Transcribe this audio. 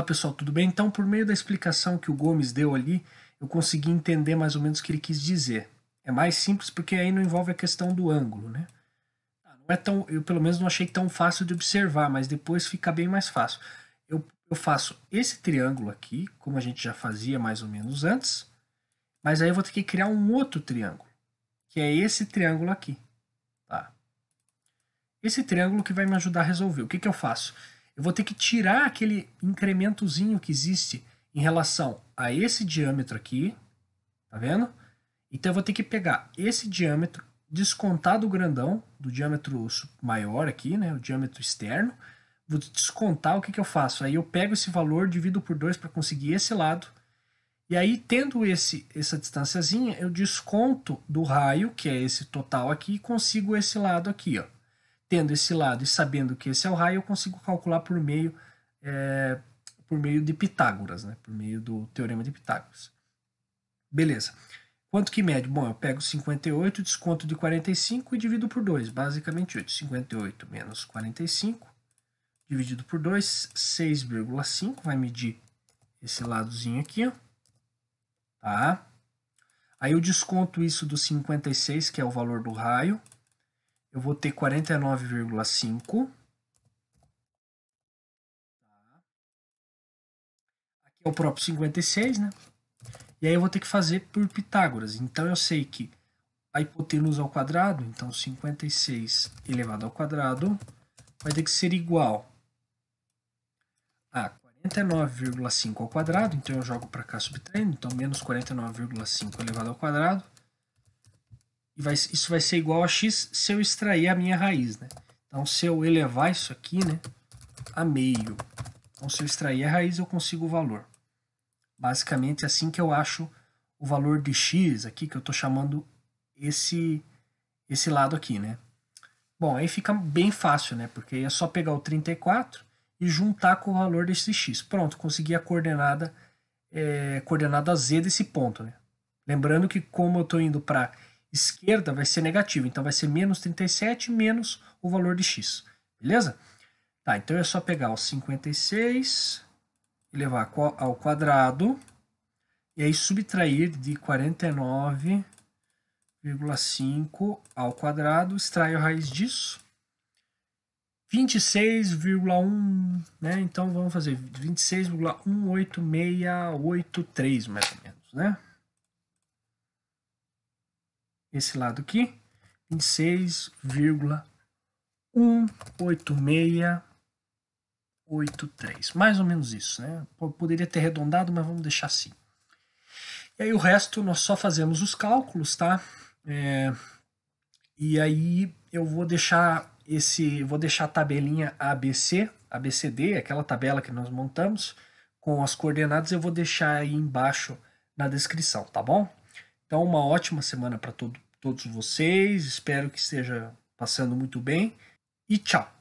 Olá pessoal, tudo bem? Então, por meio da explicação que o Gomes deu ali, eu consegui entender mais ou menos o que ele quis dizer. É mais simples porque aí não envolve a questão do ângulo, né? Ah, não é tão, eu pelo menos não achei tão fácil de observar, mas depois fica bem mais fácil. Eu, eu faço esse triângulo aqui, como a gente já fazia mais ou menos antes, mas aí eu vou ter que criar um outro triângulo, que é esse triângulo aqui. Tá? Esse triângulo que vai me ajudar a resolver. O que, que eu faço? eu vou ter que tirar aquele incrementozinho que existe em relação a esse diâmetro aqui, tá vendo? Então eu vou ter que pegar esse diâmetro, descontar do grandão, do diâmetro maior aqui, né, o diâmetro externo, vou descontar o que, que eu faço? Aí eu pego esse valor, divido por 2 para conseguir esse lado, e aí tendo esse, essa distânciazinha, eu desconto do raio, que é esse total aqui, e consigo esse lado aqui, ó tendo esse lado e sabendo que esse é o raio, eu consigo calcular por meio, é, por meio de Pitágoras, né? por meio do teorema de Pitágoras. Beleza. Quanto que mede? Bom, eu pego 58, desconto de 45 e divido por 2, basicamente 8. 58 menos 45, dividido por 2, 6,5, vai medir esse ladozinho aqui, tá? Aí eu desconto isso do 56, que é o valor do raio, eu vou ter 49,5. Tá. Aqui é o próprio 56, né? E aí eu vou ter que fazer por Pitágoras. Então eu sei que a hipotenusa ao quadrado, então 56 elevado ao quadrado, vai ter que ser igual a 49,5 ao quadrado, então eu jogo para cá subtraindo, então menos 49,5 elevado ao quadrado, vai, isso vai ser igual a x se eu extrair a minha raiz, né? Então, se eu elevar isso aqui, né, a meio. Então, se eu extrair a raiz, eu consigo o valor. Basicamente, é assim que eu acho o valor de x aqui, que eu estou chamando esse, esse lado aqui, né? Bom, aí fica bem fácil, né? Porque é só pegar o 34 e juntar com o valor desse x. Pronto, consegui a coordenada, é, coordenada z desse ponto, né? Lembrando que como eu estou indo para esquerda vai ser negativo, então vai ser menos 37 menos o valor de x, beleza? Tá, então é só pegar o 56 e levar ao quadrado e aí subtrair de 49,5 ao quadrado, extrai a raiz disso. 26,1, né? Então vamos fazer 26,18683 mais ou menos, né? esse lado aqui, 26,18683. Mais ou menos isso, né? Poderia ter arredondado, mas vamos deixar assim. E aí o resto nós só fazemos os cálculos, tá? É, e aí eu vou deixar esse, vou deixar a tabelinha ABC, ABCD, aquela tabela que nós montamos, com as coordenadas, eu vou deixar aí embaixo na descrição, tá bom? Então, uma ótima semana para todo, todos vocês. Espero que esteja passando muito bem e tchau.